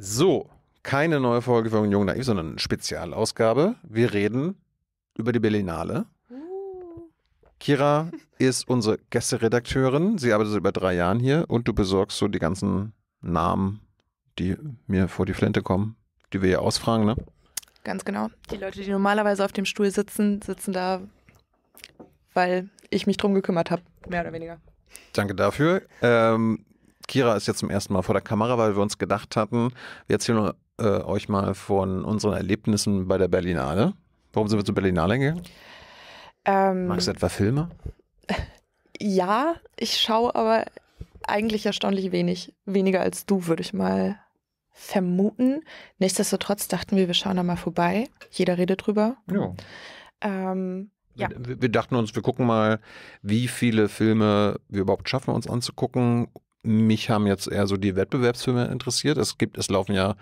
So, keine neue Folge von Jung Naiv, sondern eine Spezialausgabe. Wir reden über die Berlinale. Uh. Kira ist unsere Gästeredakteurin. Sie arbeitet seit über drei Jahren hier und du besorgst so die ganzen Namen, die mir vor die Flinte kommen, die wir hier ausfragen, ne? Ganz genau. Die Leute, die normalerweise auf dem Stuhl sitzen, sitzen da, weil ich mich drum gekümmert habe, mehr oder weniger. Danke dafür. Ähm, Kira ist jetzt zum ersten Mal vor der Kamera, weil wir uns gedacht hatten, wir erzählen äh, euch mal von unseren Erlebnissen bei der Berlinale. Warum sind wir zur Berlinale gegangen? Ähm, Magst du etwa Filme? Ja, ich schaue aber eigentlich erstaunlich wenig. Weniger als du, würde ich mal vermuten. Nichtsdestotrotz dachten wir, wir schauen da mal vorbei. Jeder redet drüber. Ja. Ähm, ja. Wir, wir, dachten uns, wir gucken mal, wie viele Filme wir überhaupt schaffen, uns anzugucken mich haben jetzt eher so die Wettbewerbsfilme interessiert. Es gibt, es laufen ja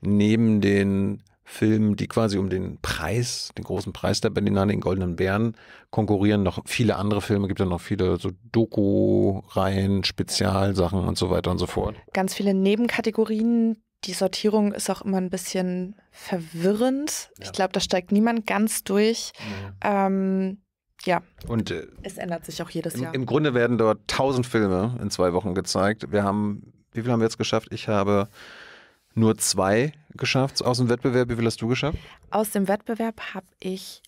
neben den Filmen, die quasi um den Preis, den großen Preis der Berlinale, den Goldenen Bären konkurrieren, noch viele andere Filme, gibt ja noch viele so Doku-Reihen, Spezialsachen und so weiter und so fort. Ganz viele Nebenkategorien, die Sortierung ist auch immer ein bisschen verwirrend. Ja. Ich glaube, da steigt niemand ganz durch. Mhm. Ähm, ja. Und äh, es ändert sich auch jedes im, Jahr. Im Grunde werden dort 1000 Filme in zwei Wochen gezeigt. Wir haben, wie viel haben wir jetzt geschafft? Ich habe nur zwei geschafft aus dem Wettbewerb. Wie viel hast du geschafft? Aus dem Wettbewerb habe ich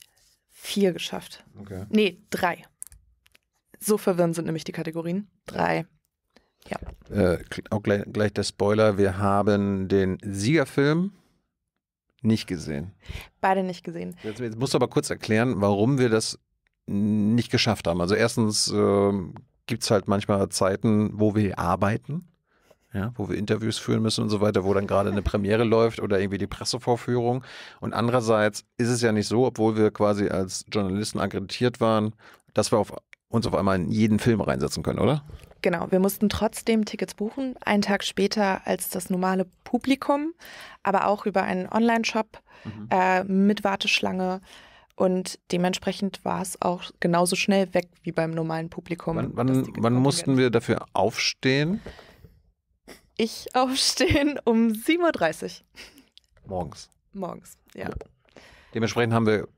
vier geschafft. Okay. Nee, drei. So verwirrend sind nämlich die Kategorien. Drei. Ja. Äh, auch gleich, gleich der Spoiler: Wir haben den Siegerfilm nicht gesehen. Beide nicht gesehen. Jetzt, jetzt musst du aber kurz erklären, warum wir das nicht geschafft haben. Also erstens äh, gibt es halt manchmal Zeiten, wo wir arbeiten, ja, wo wir Interviews führen müssen und so weiter, wo dann gerade eine Premiere läuft oder irgendwie die Pressevorführung. Und andererseits ist es ja nicht so, obwohl wir quasi als Journalisten akkreditiert waren, dass wir auf, uns auf einmal in jeden Film reinsetzen können, oder? Genau, wir mussten trotzdem Tickets buchen, einen Tag später als das normale Publikum, aber auch über einen Online-Shop mhm. äh, mit Warteschlange. Und dementsprechend war es auch genauso schnell weg wie beim normalen Publikum. Wann, wann, wann mussten wir dafür aufstehen? Ich aufstehen um 7.30 Uhr. Morgens. Morgens, ja. ja. Dementsprechend haben wir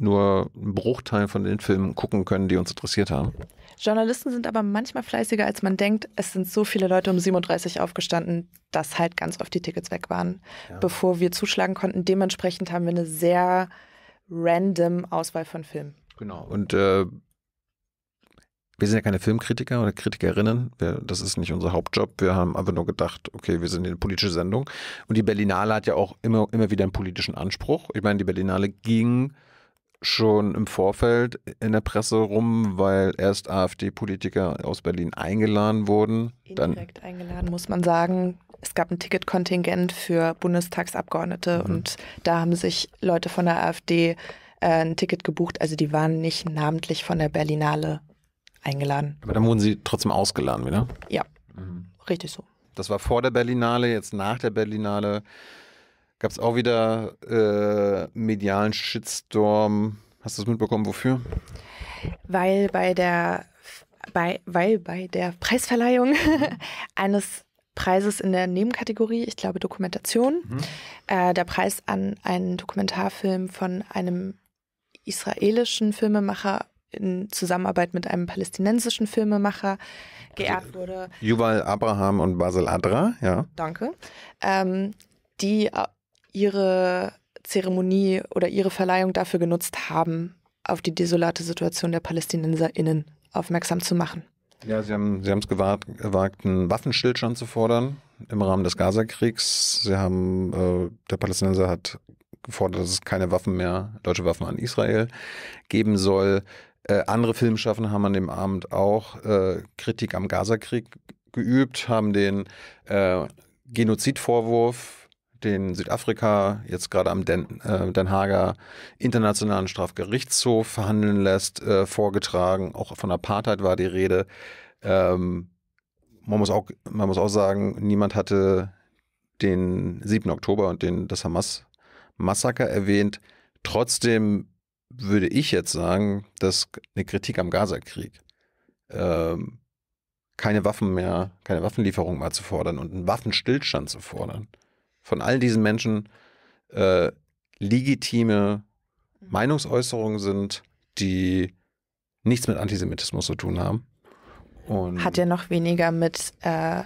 nur einen Bruchteil von den Filmen gucken können, die uns interessiert haben. Journalisten sind aber manchmal fleißiger, als man denkt. Es sind so viele Leute um 37 aufgestanden, dass halt ganz oft die Tickets weg waren, ja. bevor wir zuschlagen konnten. Dementsprechend haben wir eine sehr random Auswahl von Filmen. Genau. Und äh, wir sind ja keine Filmkritiker oder Kritikerinnen. Wir, das ist nicht unser Hauptjob. Wir haben einfach nur gedacht, okay, wir sind eine politische Sendung. Und die Berlinale hat ja auch immer, immer wieder einen politischen Anspruch. Ich meine, die Berlinale ging schon im Vorfeld in der Presse rum, weil erst AfD-Politiker aus Berlin eingeladen wurden. Indirekt dann, eingeladen, muss man sagen es gab ein Ticketkontingent für Bundestagsabgeordnete mhm. und da haben sich Leute von der AfD äh, ein Ticket gebucht. Also die waren nicht namentlich von der Berlinale eingeladen. Aber dann wurden sie trotzdem ausgeladen, wieder? Ja, mhm. richtig so. Das war vor der Berlinale, jetzt nach der Berlinale gab es auch wieder äh, medialen Shitstorm. Hast du es mitbekommen, wofür? Weil bei der bei, weil bei der Preisverleihung mhm. eines Preises in der Nebenkategorie, ich glaube Dokumentation. Mhm. Äh, der Preis an einen Dokumentarfilm von einem israelischen Filmemacher in Zusammenarbeit mit einem palästinensischen Filmemacher geehrt also, wurde. Yuval Abraham und Basel Adra, ja. Danke. Ähm, die äh, ihre Zeremonie oder ihre Verleihung dafür genutzt haben, auf die desolate Situation der PalästinenserInnen aufmerksam zu machen. Ja, Sie haben Sie es gewagt, gewagt, einen Waffenstillstand zu fordern im Rahmen des Gazakriegs. Sie haben, äh, der Palästinenser hat gefordert, dass es keine Waffen mehr, deutsche Waffen an Israel geben soll. Äh, andere Filmschaffende haben an dem Abend auch äh, Kritik am Gazakrieg geübt, haben den äh, Genozidvorwurf, den Südafrika jetzt gerade am Den, äh, Den Haager Internationalen Strafgerichtshof verhandeln lässt, äh, vorgetragen. Auch von Apartheid war die Rede. Ähm, man, muss auch, man muss auch sagen, niemand hatte den 7. Oktober und den, das Hamas-Massaker erwähnt. Trotzdem würde ich jetzt sagen, dass eine Kritik am Gaza-Krieg ähm, keine Waffen mehr, keine Waffenlieferung mehr zu fordern und einen Waffenstillstand zu fordern, von all diesen Menschen äh, legitime mhm. Meinungsäußerungen sind, die nichts mit Antisemitismus zu tun haben und Hat ja noch weniger mit äh,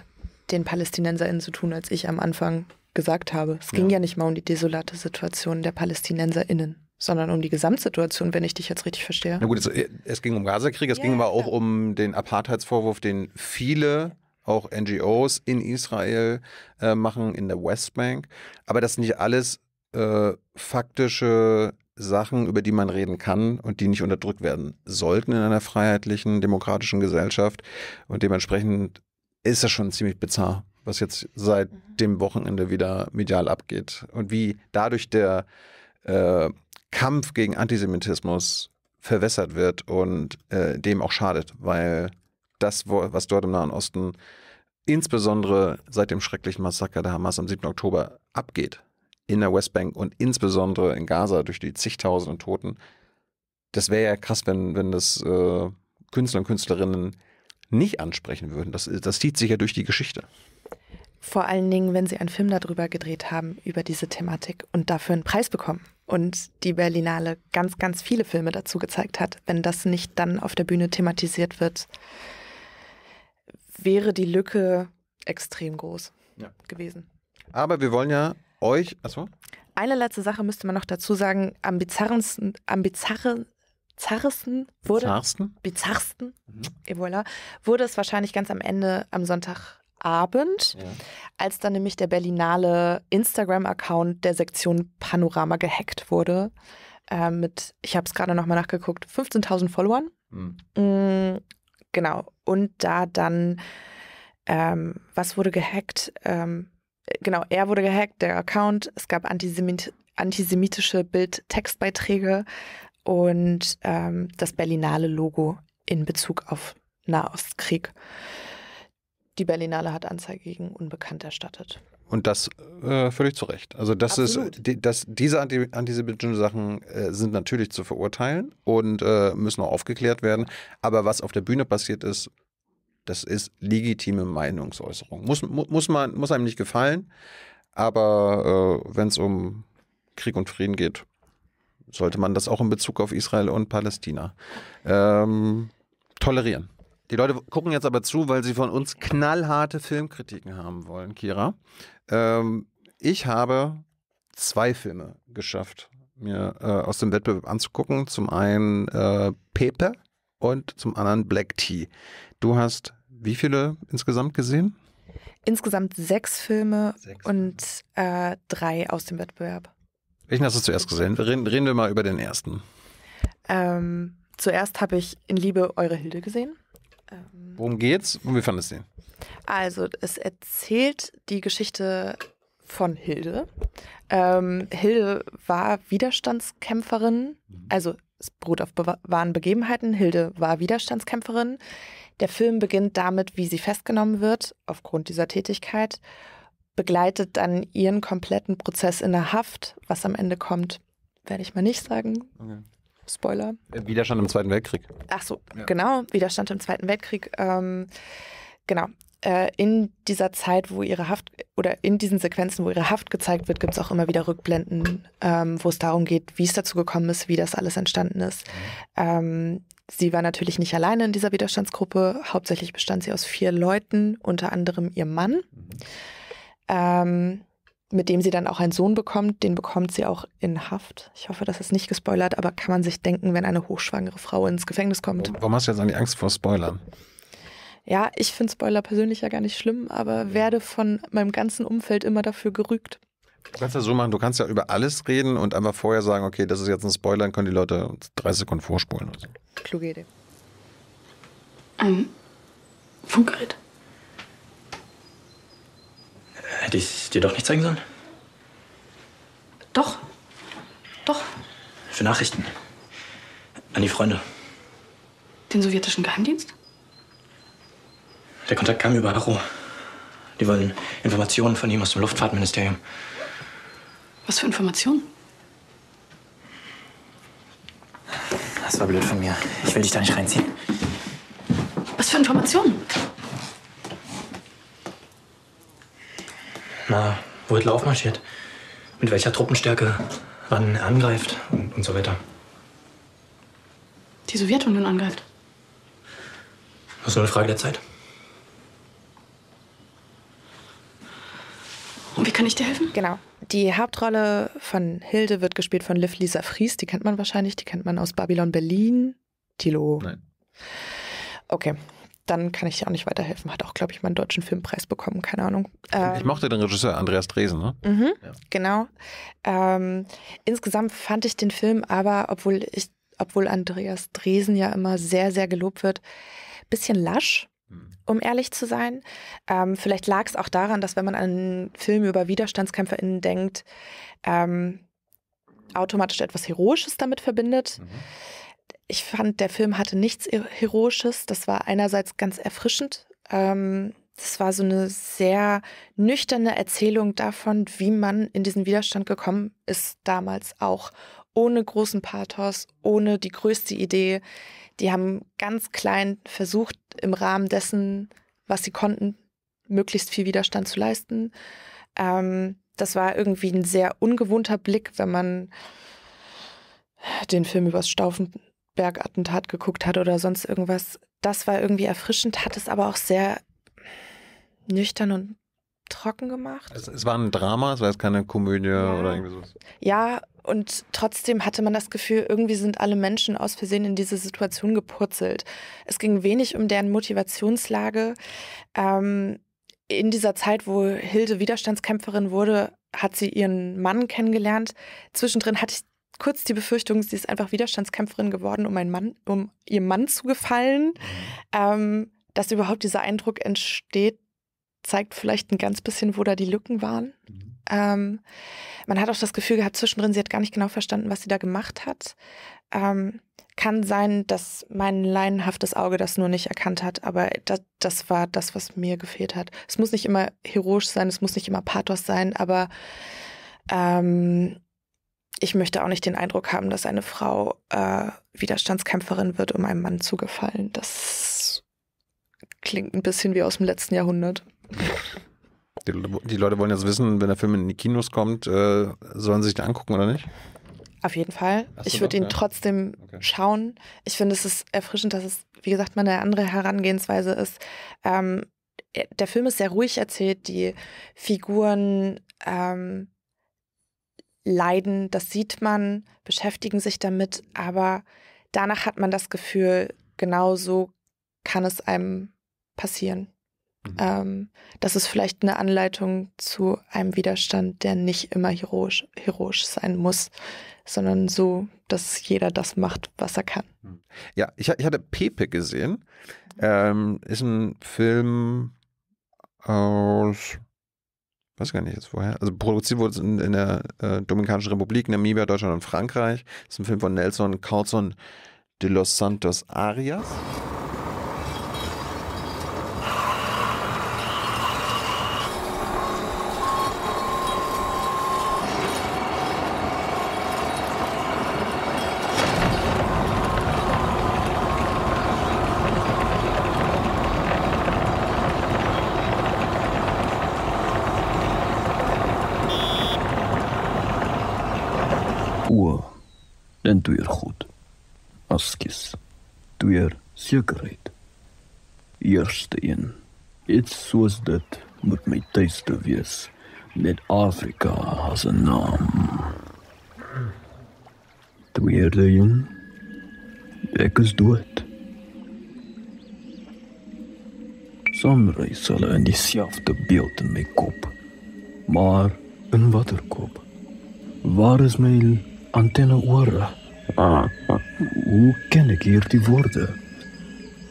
den PalästinenserInnen zu tun, als ich am Anfang gesagt habe. Es ging ja. ja nicht mal um die desolate Situation der PalästinenserInnen sondern um die Gesamtsituation, wenn ich dich jetzt richtig verstehe. Na gut, es, es ging um Gazakrieg, es yeah, ging aber auch yeah. um den Apartheidsvorwurf, den viele auch NGOs in Israel äh, machen, in der Westbank. Aber das sind nicht alles äh, faktische Sachen, über die man reden kann und die nicht unterdrückt werden sollten in einer freiheitlichen, demokratischen Gesellschaft. Und dementsprechend ist das schon ziemlich bizarr, was jetzt seit mhm. dem Wochenende wieder medial abgeht. Und wie dadurch der äh, Kampf gegen Antisemitismus verwässert wird und äh, dem auch schadet, weil das, was dort im Nahen Osten insbesondere seit dem schrecklichen Massaker der Hamas am 7. Oktober abgeht, in der Westbank und insbesondere in Gaza durch die zigtausenden Toten. Das wäre ja krass, wenn, wenn das äh, Künstler und Künstlerinnen nicht ansprechen würden. Das, das zieht sich ja durch die Geschichte. Vor allen Dingen, wenn sie einen Film darüber gedreht haben, über diese Thematik und dafür einen Preis bekommen. Und die Berlinale ganz, ganz viele Filme dazu gezeigt hat. Wenn das nicht dann auf der Bühne thematisiert wird, wäre die Lücke extrem groß ja. gewesen. Aber wir wollen ja euch. Achso. Eine letzte Sache müsste man noch dazu sagen. Am bizarrensten, am bizarren, bizarresten wurde. Bizarrsten? Bizarrsten, mhm. voilà, wurde es wahrscheinlich ganz am Ende am Sonntagabend, ja. als dann nämlich der Berlinale Instagram-Account der Sektion Panorama gehackt wurde. Äh, mit, ich habe es gerade nochmal nachgeguckt, 15.000 Followern. Mhm. Mhm, genau. Und da dann, ähm, was wurde gehackt? Ähm, genau, er wurde gehackt, der Account. Es gab Antisemit antisemitische Bildtextbeiträge und ähm, das Berlinale Logo in Bezug auf Nahostkrieg. Die Berlinale hat Anzeige gegen Unbekannt erstattet. Und das äh, völlig zu Recht. Also das Absolut. ist, die, das, diese Anti antisemitischen Sachen äh, sind natürlich zu verurteilen und äh, müssen auch aufgeklärt werden. Aber was auf der Bühne passiert ist, das ist legitime Meinungsäußerung. Muss, muss, man, muss einem nicht gefallen, aber äh, wenn es um Krieg und Frieden geht, sollte man das auch in Bezug auf Israel und Palästina ähm, tolerieren. Die Leute gucken jetzt aber zu, weil sie von uns knallharte Filmkritiken haben wollen, Kira. Ähm, ich habe zwei Filme geschafft, mir äh, aus dem Wettbewerb anzugucken. Zum einen äh, Pepe und zum anderen Black Tea. Du hast wie viele insgesamt gesehen? Insgesamt sechs Filme sechs. und äh, drei aus dem Wettbewerb. Welchen hast du zuerst gesehen? Reden, reden wir mal über den ersten. Ähm, zuerst habe ich in Liebe Eure Hilde gesehen. Ähm, Worum geht's und wie fandest du den? Also, es erzählt die Geschichte von Hilde. Ähm, Hilde war Widerstandskämpferin, mhm. also es beruht auf wahren Begebenheiten. Hilde war Widerstandskämpferin der Film beginnt damit, wie sie festgenommen wird, aufgrund dieser Tätigkeit, begleitet dann ihren kompletten Prozess in der Haft. Was am Ende kommt, werde ich mal nicht sagen. Okay. Spoiler. Äh, Widerstand im Zweiten Weltkrieg. Ach so, ja. genau. Widerstand im Zweiten Weltkrieg. Ähm, genau. Äh, in dieser Zeit, wo ihre Haft oder in diesen Sequenzen, wo ihre Haft gezeigt wird, gibt es auch immer wieder Rückblenden, ähm, wo es darum geht, wie es dazu gekommen ist, wie das alles entstanden ist. Mhm. Ähm, Sie war natürlich nicht alleine in dieser Widerstandsgruppe. Hauptsächlich bestand sie aus vier Leuten, unter anderem ihr Mann, mhm. ähm, mit dem sie dann auch einen Sohn bekommt. Den bekommt sie auch in Haft. Ich hoffe, das ist nicht gespoilert, aber kann man sich denken, wenn eine hochschwangere Frau ins Gefängnis kommt. Oh, warum hast du jetzt eigentlich Angst vor Spoilern? Ja, ich finde Spoiler persönlich ja gar nicht schlimm, aber werde von meinem ganzen Umfeld immer dafür gerügt. Du kannst ja so machen, du kannst ja über alles reden und einfach vorher sagen, okay, das ist jetzt ein Spoiler, dann können die Leute 30 Sekunden vorspulen. Oder so. Kluge Idee. Ein ähm, Funkgerät. Halt. Hätte ich dir doch nicht zeigen sollen? Doch. Doch. Für Nachrichten. An die Freunde. Den sowjetischen Geheimdienst? Der Kontakt kam über Aro. Die wollen Informationen von ihm aus dem Luftfahrtministerium. Was für Informationen? Das war blöd von mir. Ich will dich da nicht reinziehen. Was für Informationen? Na, wo wohin aufmarschiert? Mit welcher Truppenstärke? Wann er angreift und, und so weiter. Die Sowjetunion angreift. Das ist nur eine Frage der Zeit. Und wie kann ich dir helfen? Genau. Die Hauptrolle von Hilde wird gespielt von Liv Lisa Fries, die kennt man wahrscheinlich, die kennt man aus Babylon Berlin. Tilo. Nein. Okay. Dann kann ich dir auch nicht weiterhelfen. Hat auch, glaube ich, mal einen deutschen Filmpreis bekommen, keine Ahnung. Ähm, ich mochte den Regisseur Andreas Dresen, ne? Mhm, ja. Genau. Ähm, insgesamt fand ich den Film aber, obwohl ich, obwohl Andreas Dresen ja immer sehr, sehr gelobt wird, bisschen lasch. Hm. um ehrlich zu sein. Ähm, vielleicht lag es auch daran, dass wenn man an Filme über WiderstandskämpferInnen denkt, ähm, automatisch etwas Heroisches damit verbindet. Mhm. Ich fand, der Film hatte nichts Heroisches. Das war einerseits ganz erfrischend. Ähm, das war so eine sehr nüchterne Erzählung davon, wie man in diesen Widerstand gekommen ist damals auch. Ohne großen Pathos, ohne die größte Idee. Die haben ganz klein versucht, im Rahmen dessen, was sie konnten, möglichst viel Widerstand zu leisten. Ähm, das war irgendwie ein sehr ungewohnter Blick, wenn man den Film über das Stauffenberg-Attentat geguckt hat oder sonst irgendwas. Das war irgendwie erfrischend, hat es aber auch sehr nüchtern und trocken gemacht. Es, es war ein Drama, es war jetzt keine Komödie ja. oder irgendwie sowas. Ja, und trotzdem hatte man das Gefühl, irgendwie sind alle Menschen aus Versehen in diese Situation gepurzelt. Es ging wenig um deren Motivationslage. Ähm, in dieser Zeit, wo Hilde Widerstandskämpferin wurde, hat sie ihren Mann kennengelernt. Zwischendrin hatte ich kurz die Befürchtung, sie ist einfach Widerstandskämpferin geworden, um, einen Mann, um ihrem Mann zu gefallen. Ähm, dass überhaupt dieser Eindruck entsteht, zeigt vielleicht ein ganz bisschen, wo da die Lücken waren. Mhm. Ähm, man hat auch das Gefühl gehabt, zwischendrin, sie hat gar nicht genau verstanden, was sie da gemacht hat. Ähm, kann sein, dass mein laienhaftes Auge das nur nicht erkannt hat, aber das, das war das, was mir gefehlt hat. Es muss nicht immer heroisch sein, es muss nicht immer Pathos sein, aber ähm, ich möchte auch nicht den Eindruck haben, dass eine Frau äh, Widerstandskämpferin wird, um einem Mann zu gefallen. Das klingt ein bisschen wie aus dem letzten Jahrhundert. Die, die, Leute wollen jetzt wissen, wenn der Film in die Kinos kommt, äh, sollen sie sich den angucken oder nicht? Auf jeden Fall. So, ich würde ihn ja. trotzdem okay. schauen. Ich finde, es ist erfrischend, dass es, wie gesagt, mal eine andere Herangehensweise ist. Ähm, äh, der Film ist sehr ruhig erzählt, die Figuren ähm, leiden, das sieht man, beschäftigen sich damit, aber danach hat man das Gefühl, genau so kann es einem passieren. Mhm. Ähm, das ist vielleicht eine Anleitung zu einem Widerstand, der nicht immer heroisch, heroisch sein muss, sondern so, dass jeder das macht, was er kann. Mhm. Ja, ich, ich hatte Pepe gesehen. Mhm. Ähm, ist ein Film aus weiß gar nicht jetzt woher. Also produziert wurde es in, in der äh, Dominikanischen Republik, Namibia, Deutschland und Frankreich. ist ein Film von Nelson Carlson de los Santos Arias. deur goed. Askies. Deur sekerheid. Eerste een. Dit soos dit moet my tuiste wees. Net Afrika has 'n naam. Tweede een. Ek is dood. Somrei sal in dieselfde beeld in my kop. Maar in watter kop? Waar is my antenne ore? Ah. Hoe ken ik hier die woorden?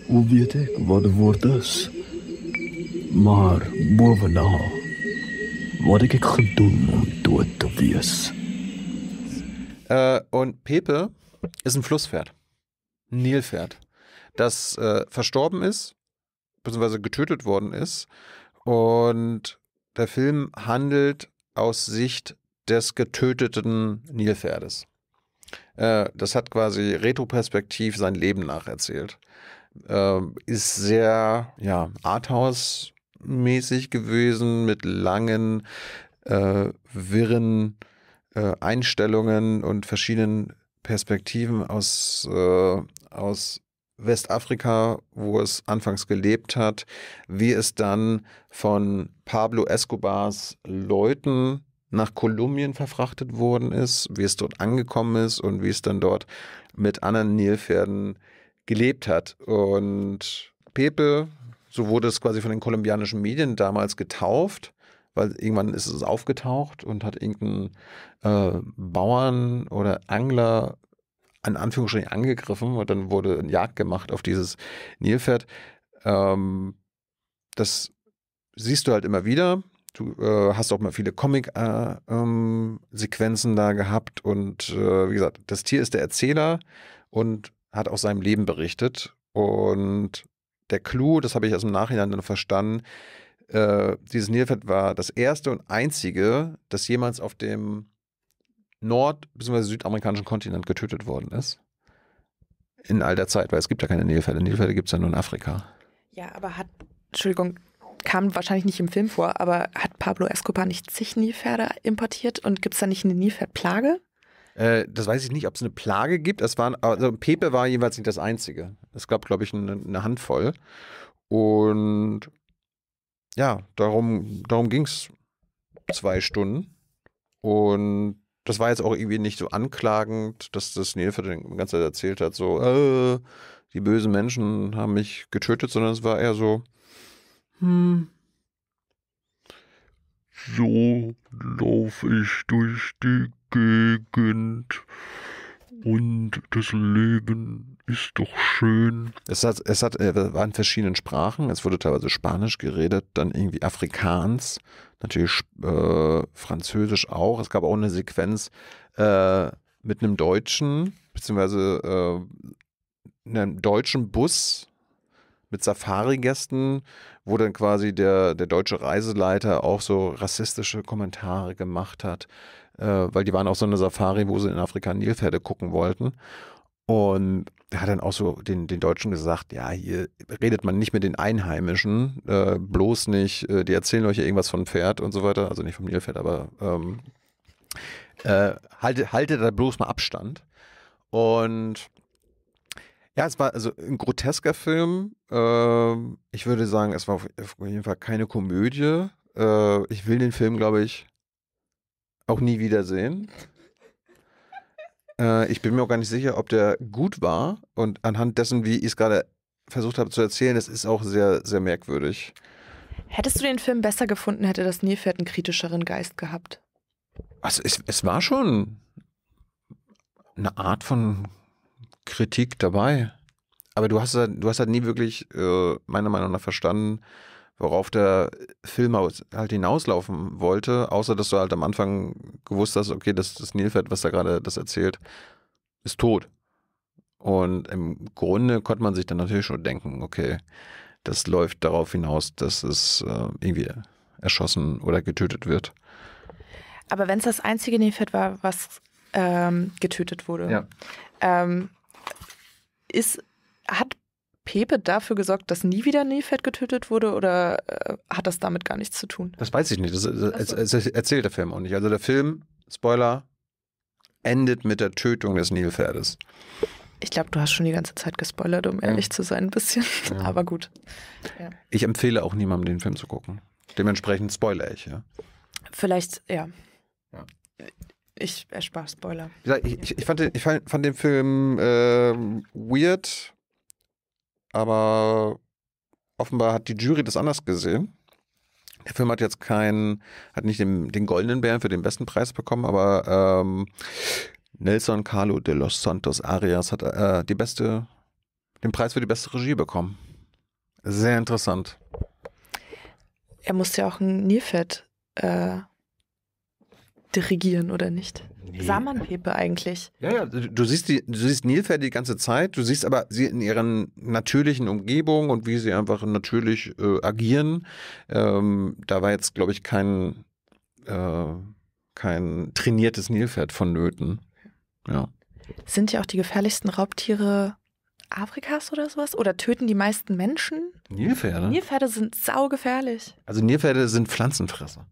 Hoe weet ik wat het woord is? Maar bovenal, wat heb ik gedaan om dood te wees? Äh, eh, und Pepe ist ein Flusspferd. Ein Nilpferd. Das äh, eh, verstorben ist, beziehungsweise getötet worden ist. Und der Film handelt aus Sicht des getöteten Nilpferdes. Äh, das hat quasi retroperspektiv sein Leben nacherzählt. Äh, ist sehr, ja, Arthouse-mäßig gewesen mit langen, äh, wirren äh, Einstellungen und verschiedenen Perspektiven aus, äh, aus Westafrika, wo es anfangs gelebt hat, wie es dann von Pablo Escobars Leuten nach Kolumbien verfrachtet worden ist, wie es dort angekommen ist und wie es dann dort mit anderen Nilpferden gelebt hat. Und Pepe, so wurde es quasi von den kolumbianischen Medien damals getauft, weil irgendwann ist es aufgetaucht und hat irgendeinen äh, Bauern oder Angler in Anführungsstrichen angegriffen und dann wurde eine Jagd gemacht auf dieses Nilpferd. Ähm, das siehst du halt immer wieder, Du äh, hast auch mal viele Comic-Sequenzen äh, ähm, da gehabt und äh, wie gesagt, das Tier ist der Erzähler und hat aus seinem Leben berichtet. Und der Clou, das habe ich erst im Nachhinein dann verstanden, äh, dieses Nilfett war das erste und einzige, das jemals auf dem nord- bzw. südamerikanischen Kontinent getötet worden ist. In all der Zeit, weil es gibt ja keine Nilfette. Nilfette gibt es ja nur in Afrika. Ja, aber hat, Entschuldigung, kam wahrscheinlich nicht im Film vor, aber hat Pablo Escobar nicht zig Nilpferde importiert und gibt es da nicht eine Nilpferdplage? Äh, das weiß ich nicht, ob es eine Plage gibt. Es waren, also Pepe war jeweils nicht das Einzige. Es gab, glaube ich, eine, eine Handvoll. Und ja, darum, darum ging es zwei Stunden. Und das war jetzt auch irgendwie nicht so anklagend, dass das Nilfe den ganze Zeit erzählt hat, so, äh, die bösen Menschen haben mich getötet, sondern es war eher so, hm. So laufe ich durch die Gegend und das Leben ist doch schön. Es hat, es hat, es äh, war in verschiedenen Sprachen. Es wurde teilweise Spanisch geredet, dann irgendwie Afrikaans, natürlich äh, Französisch auch. Es gab auch eine Sequenz äh, mit einem Deutschen, beziehungsweise äh, einem deutschen Bus mit Safari-Gästen, wo dann quasi der, der deutsche Reiseleiter auch so rassistische Kommentare gemacht hat, äh, weil die waren auch so eine Safari, wo sie in Afrika Nilpferde gucken wollten. Und er hat dann auch so den, den Deutschen gesagt, ja, hier redet man nicht mit den Einheimischen, äh, bloß nicht, äh, die erzählen euch ja irgendwas von Pferd und so weiter, also nicht vom Nilpferd, aber ähm, äh, haltet, haltet da bloß mal Abstand. Und ja, es war also ein grotesker Film. Ähm, ich würde sagen, es war auf jeden Fall keine Komödie. Äh, ich will den Film, glaube ich, auch nie wiedersehen. äh, ich bin mir auch gar nicht sicher, ob der gut war. Und anhand dessen, wie ich es gerade versucht habe zu erzählen, das ist auch sehr, sehr merkwürdig. Hättest du den Film besser gefunden, hätte das Nilpferd einen kritischeren Geist gehabt? Also es, es war schon eine Art von Kritik dabei. Aber du hast halt, du hast halt nie wirklich, äh, meiner Meinung nach, verstanden, worauf der Film halt hinauslaufen wollte, außer dass du halt am Anfang gewusst hast, okay, das, das Nilpferd, was da gerade das erzählt, ist tot. Und im Grunde konnte man sich dann natürlich schon denken, okay, das läuft darauf hinaus, dass es äh, irgendwie erschossen oder getötet wird. Aber wenn es das einzige Nilfett war, was ähm, getötet wurde, ja. ähm, ist, hat Pepe dafür gesorgt, dass nie wieder Nilfett getötet wurde oder äh, hat das damit gar nichts zu tun? Das weiß ich nicht. Das, das, das, das, erzählt der Film auch nicht. Also der Film, Spoiler, endet mit der Tötung des Nilpferdes. Ich glaube, du hast schon die ganze Zeit gespoilert, um ehrlich ja. zu sein, ein bisschen. Ja. Aber gut. Ja. Ich empfehle auch niemandem, den Film zu gucken. Dementsprechend spoilere ich, ja. Vielleicht, ja. ja. Ich erspare Spoiler. Ich, ich, ich, fand, den, ich fand, fand den Film äh, weird, aber offenbar hat die Jury das anders gesehen. Der Film hat jetzt keinen, hat nicht den, den goldenen Bären für den besten Preis bekommen, aber ähm, Nelson Carlo de los Santos Arias hat äh, die beste, den Preis für die beste Regie bekommen. Sehr interessant. Er musste ja auch einen Nilfett äh, dirigieren oder nicht. Nee. Sah eigentlich? Ja, ja, du siehst, die, du siehst Nilpferde die ganze Zeit, du siehst aber sie in ihren natürlichen Umgebungen und wie sie einfach natürlich äh, agieren. Ähm, da war jetzt, glaube ich, kein, äh, kein trainiertes Nilpferd vonnöten. Ja. Sind ja auch die gefährlichsten Raubtiere Afrikas oder sowas? Oder töten die meisten Menschen? Nilpferde? Nilpferde sind saugefährlich. Also Nilpferde sind Pflanzenfresser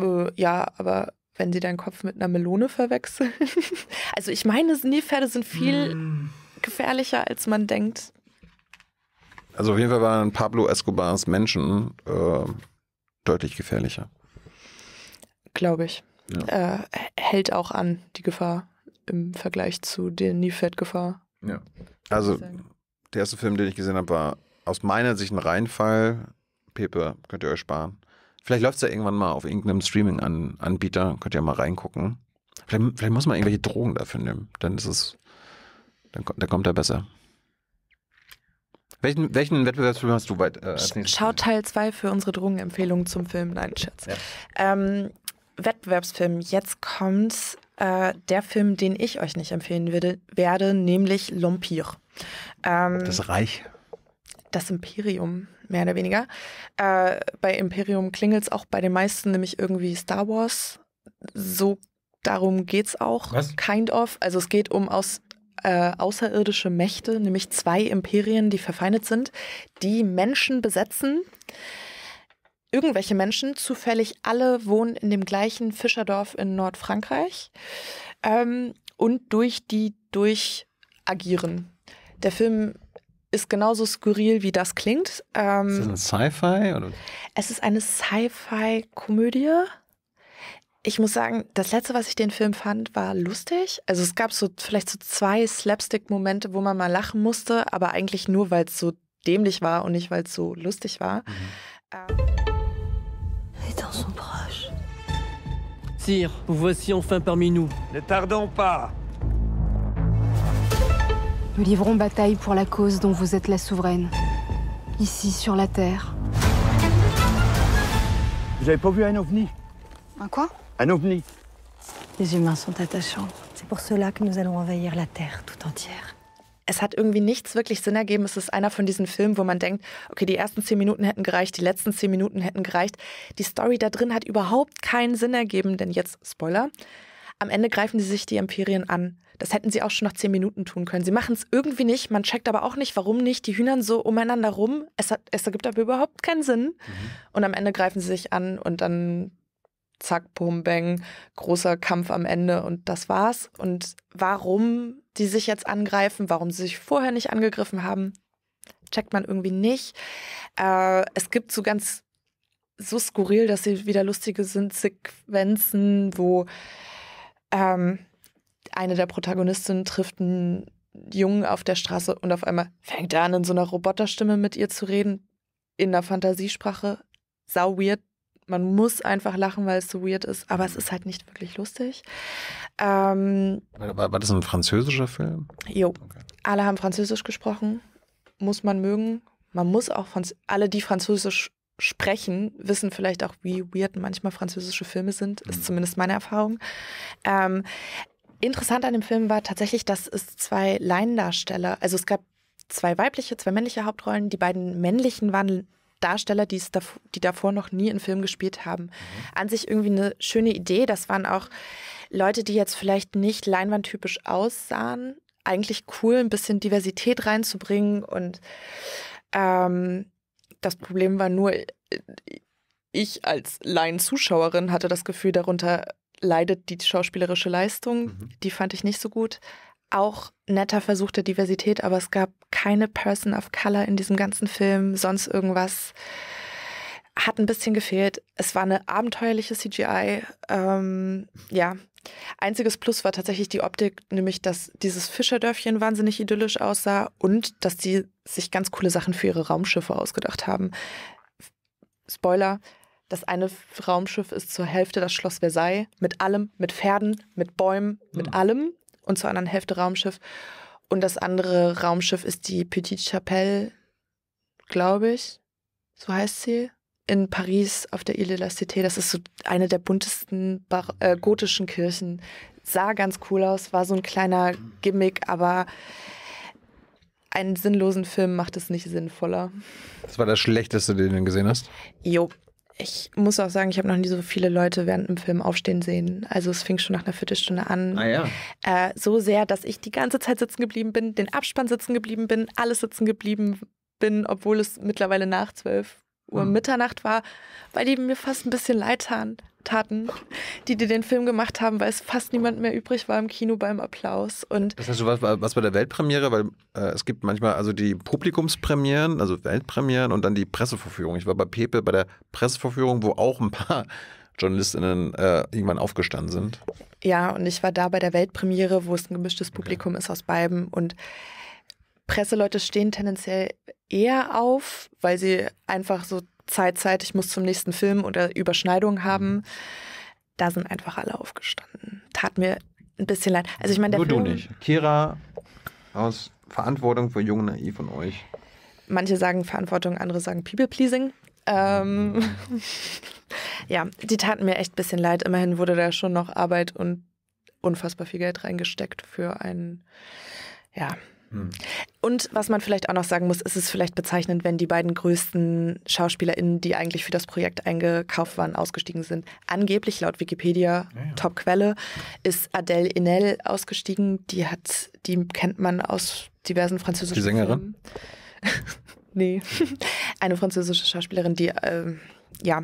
äh, ja, aber wenn sie deinen Kopf mit einer Melone verwechseln. also ich meine, Nilpferde sind viel mm. gefährlicher, als man denkt. Also auf jeden Fall waren Pablo Escobars Menschen äh, deutlich gefährlicher. Glaube ich. Ja. Äh, hält auch an, die Gefahr im Vergleich zu der Nilpferdgefahr. Ja. Also der erste Film, den ich gesehen habe, war aus meiner Sicht ein Reinfall. Pepe, könnt ihr euch sparen. Vielleicht läuft es ja irgendwann mal auf irgendeinem Streaming-Anbieter. Könnt ihr ja mal reingucken. Vielleicht, vielleicht, muss man irgendwelche Drogen dafür nehmen. Dann ist es, dann, dann kommt er besser. Welchen, welchen Wettbewerbsfilm hast du weit? Äh, Schau Teil 2 für unsere Drogenempfehlungen zum Film. Nein, Schatz. Ja. Ähm, Wettbewerbsfilm. Jetzt kommt äh, der Film, den ich euch nicht empfehlen würde, werde, nämlich L'Empire. Ähm, das Reich das Imperium, mehr oder weniger. Äh, bei Imperium klingelt es auch bei den meisten, nämlich irgendwie Star Wars. So darum geht es auch, Was? kind of. Also es geht um aus, äh, außerirdische Mächte, nämlich zwei Imperien, die verfeindet sind, die Menschen besetzen. Irgendwelche Menschen, zufällig alle wohnen in dem gleichen Fischerdorf in Nordfrankreich ähm, und durch die durch agieren. Der Film ist genauso skurril, wie das klingt. Ähm, ist das ein Sci-Fi? Es ist eine Sci-Fi-Komödie. Ich muss sagen, das letzte, was ich den Film fand, war lustig. Also es gab so vielleicht so zwei Slapstick-Momente, wo man mal lachen musste, aber eigentlich nur, weil es so dämlich war und nicht, weil es so lustig war. Mhm. Ähm. Sire, vous voici enfin parmi nous. Ne tardons pas me livrons bataille pour la cause dont vous êtes la souveraine, ici sur la Terre. Vous avez pas vu un ovni Un quoi Un ovni. Les humains sont attachants. C'est pour cela que nous allons envahir la Terre tout entière. es hat irgendwie nichts wirklich Sinn ergeben. Es ist einer von diesen Filmen, wo man denkt, okay, die ersten zehn Minuten hätten gereicht, die letzten zehn Minuten hätten gereicht. Die Story da drin hat überhaupt keinen Sinn ergeben, denn jetzt, Spoiler, am Ende greifen sie sich die Empirien an. Das hätten sie auch schon nach zehn Minuten tun können. Sie machen es irgendwie nicht, man checkt aber auch nicht, warum nicht. Die Hühnern so umeinander rum. Es, hat, es ergibt aber überhaupt keinen Sinn. Mhm. Und am Ende greifen sie sich an und dann zack, bum, bang, großer Kampf am Ende und das war's. Und warum die sich jetzt angreifen, warum sie sich vorher nicht angegriffen haben, checkt man irgendwie nicht. Äh, es gibt so ganz so skurril, dass sie wieder lustige sind, Sequenzen, wo ähm, eine der Protagonistinnen trifft einen Jungen auf der Straße und auf einmal fängt er an, in so einer Roboterstimme mit ihr zu reden, in der Fantasiesprache. Sau weird. Man muss einfach lachen, weil es so weird ist, aber es mhm. ist halt nicht wirklich lustig. Ähm, war, war, das ein französischer Film? Jo. Okay. Alle haben Französisch gesprochen. Muss man mögen. Man muss auch Franz alle, die Französisch sprechen, wissen vielleicht auch, wie weird manchmal französische Filme sind, ist mhm. zumindest meine Erfahrung. Ähm, interessant an dem Film war tatsächlich, dass es zwei Laiendarsteller, also es gab zwei weibliche, zwei männliche Hauptrollen, die beiden männlichen waren Darsteller, die, es davor, die davor noch nie in Filmen gespielt haben. Mhm. An sich irgendwie eine schöne Idee, das waren auch Leute, die jetzt vielleicht nicht leinwandtypisch aussahen, eigentlich cool, ein bisschen Diversität reinzubringen und ähm, das Problem war nur, äh, ich als Laien-Zuschauerin hatte das Gefühl, darunter leidet die schauspielerische Leistung. Mhm. Die fand ich nicht so gut. Auch netter Versuch der Diversität, aber es gab keine Person of Color in diesem ganzen Film, sonst irgendwas. Hat ein bisschen gefehlt. Es war eine abenteuerliche CGI. Ähm, ja, Einziges Plus war tatsächlich die Optik, nämlich dass dieses Fischerdörfchen wahnsinnig idyllisch aussah und dass die sich ganz coole Sachen für ihre Raumschiffe ausgedacht haben. Spoiler, das eine Raumschiff ist zur Hälfte das Schloss Versailles, mit allem, mit Pferden, mit Bäumen, mhm. mit hm. allem und zur anderen Hälfte Raumschiff. Und das andere Raumschiff ist die Petite Chapelle, glaube ich. So heißt sie in Paris auf der Ile de la Cité. Das ist so eine der buntesten Bar äh, gotischen Kirchen. Sah ganz cool aus, war so ein kleiner Gimmick, aber einen sinnlosen Film macht es nicht sinnvoller. Das war das Schlechteste, den du gesehen hast? Jo. Ich muss auch sagen, ich habe noch nie so viele Leute während einem Film aufstehen sehen. Also es fing schon nach einer Viertelstunde an. Ah, ja. Äh, so sehr, dass ich die ganze Zeit sitzen geblieben bin, den Abspann sitzen geblieben bin, alles sitzen geblieben bin, obwohl es mittlerweile nach zwölf Uhr hm. Mitternacht war, weil die mir fast ein bisschen leid taten, die, die den Film gemacht haben, weil es fast niemand mehr übrig war im Kino beim Applaus. Und das heißt, du warst, bei der Weltpremiere, weil äh, es gibt manchmal also die Publikumspremieren, also Weltpremieren und dann die Presseverführung. Ich war bei Pepe bei der Presseverführung, wo auch ein paar JournalistInnen äh, irgendwann aufgestanden sind. Ja, und ich war da bei der Weltpremiere, wo es ein gemischtes Publikum okay. ist aus beiden und Presseleute stehen tendenziell eher auf, weil sie einfach so Zeit, ich muss zum nächsten Film oder Überschneidung mhm. haben. Da sind einfach alle aufgestanden. Tat mir ein bisschen leid. Also ich meine, der Nur Film, du nicht. Kira aus Verantwortung für Jung Naiv von euch. Manche sagen Verantwortung, andere sagen People-Pleasing. Ähm, mhm. ja, die taten mir echt ein bisschen leid. Immerhin wurde da schon noch Arbeit und unfassbar viel Geld reingesteckt für einen, ja, hm. Und was man vielleicht auch noch sagen muss, ist es vielleicht bezeichnend, wenn die beiden größten SchauspielerInnen, die eigentlich für das Projekt eingekauft waren, ausgestiegen sind. Angeblich, laut Wikipedia, ja, ja. Top-Quelle, ist Adele Inel ausgestiegen. Die hat, die kennt man aus diversen französischen Die Sängerin? nee. Eine französische Schauspielerin, die, äh, ja,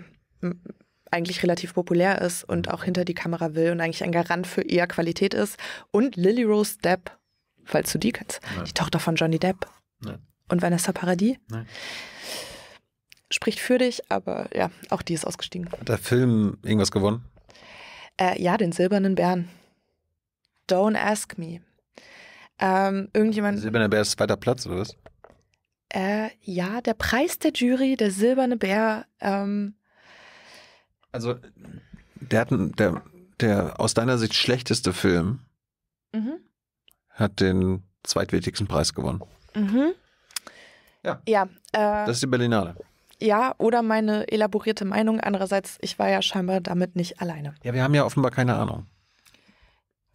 eigentlich relativ populär ist und auch hinter die Kamera will und eigentlich ein Garant für eher Qualität ist. Und Lily Rose Depp falls du die kennst. Nein. Die Tochter von Johnny Depp. Nein. Und Vanessa Paradis. Nein. Spricht für dich, aber ja, auch die ist ausgestiegen. Hat der Film irgendwas gewonnen? Äh, ja, den Silbernen Bären. Don't ask me. Ähm, irgendjemand. Silberner Bär ist zweiter Platz, oder was? Äh, ja, der Preis der Jury, der Silberne Bär. Ähm, also, der hat der, der aus deiner Sicht schlechteste Film mhm hat den zweitwichtigsten Preis gewonnen. Mhm. Ja. ja äh, das ist die Berlinale. Ja, oder meine elaborierte Meinung. Andererseits, ich war ja scheinbar damit nicht alleine. Ja, wir haben ja offenbar keine Ahnung.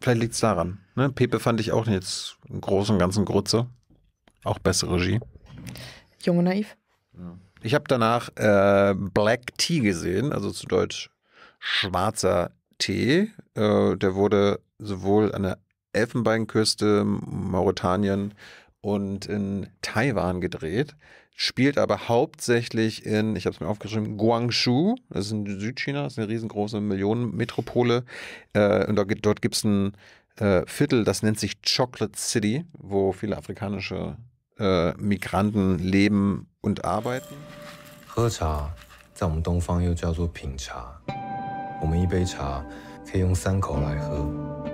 Vielleicht liegt es daran. Ne? Pepe fand ich auch jetzt einen Großen Ganzen Grutze. Auch bessere Regie. Junge naiv. Ich habe danach äh, Black Tea gesehen, also zu Deutsch schwarzer Tee. Äh, der wurde sowohl an der Elfenbeinküste, Mauretanien und in Taiwan gedreht. Spielt aber hauptsächlich in, ich habe es mir aufgeschrieben, Guangzhou. Das ist in Südchina, das ist eine riesengroße Millionenmetropole. Äh, und dort, dort gibt es ein äh, Viertel, das nennt sich Chocolate City, wo viele afrikanische äh, Migranten leben und arbeiten. 喝茶在我们东方又叫做品茶，我们一杯茶可以用三口来喝。